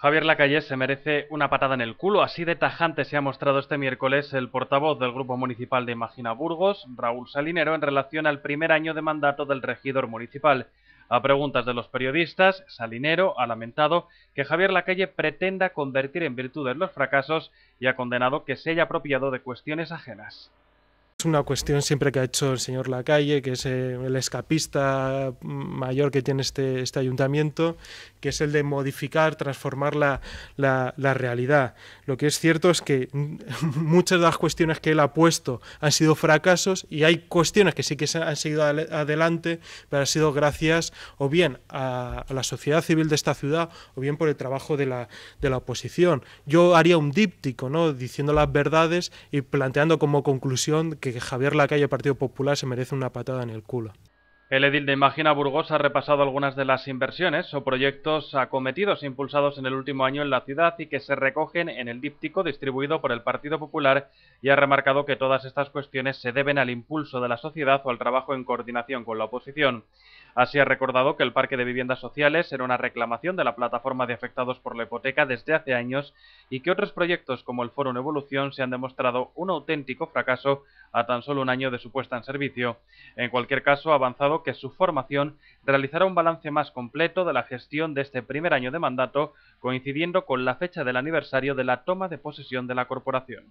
Javier Lacalle se merece una patada en el culo. Así de tajante se ha mostrado este miércoles el portavoz del Grupo Municipal de Imagina Burgos, Raúl Salinero, en relación al primer año de mandato del regidor municipal. A preguntas de los periodistas, Salinero ha lamentado que Javier Lacalle pretenda convertir en virtudes los fracasos y ha condenado que se haya apropiado de cuestiones ajenas una cuestión siempre que ha hecho el señor Lacalle, que es eh, el escapista mayor que tiene este, este ayuntamiento, que es el de modificar, transformar la, la, realidad. Lo que es cierto es que muchas de las cuestiones que él ha puesto han sido fracasos y hay cuestiones que sí que se han seguido adelante, pero ha sido gracias o bien a, la sociedad civil de esta ciudad o bien por el trabajo de la, de la oposición. Yo haría un díptico, ¿no? diciendo las verdades y planteando como conclusión que que Javier Lacalle, Partido Popular, se merece una patada en el culo. El edil de Imagina Burgos ha repasado algunas de las inversiones o proyectos acometidos e impulsados en el último año en la ciudad y que se recogen en el díptico distribuido por el Partido Popular y ha remarcado que todas estas cuestiones se deben al impulso de la sociedad o al trabajo en coordinación con la oposición. Así ha recordado que el parque de viviendas sociales era una reclamación de la plataforma de afectados por la hipoteca desde hace años y que otros proyectos como el Foro en Evolución se han demostrado un auténtico fracaso a tan solo un año de su puesta en servicio. En cualquier caso, ha avanzado que su formación realizará un balance más completo de la gestión de este primer año de mandato, coincidiendo con la fecha del aniversario de la toma de posesión de la corporación.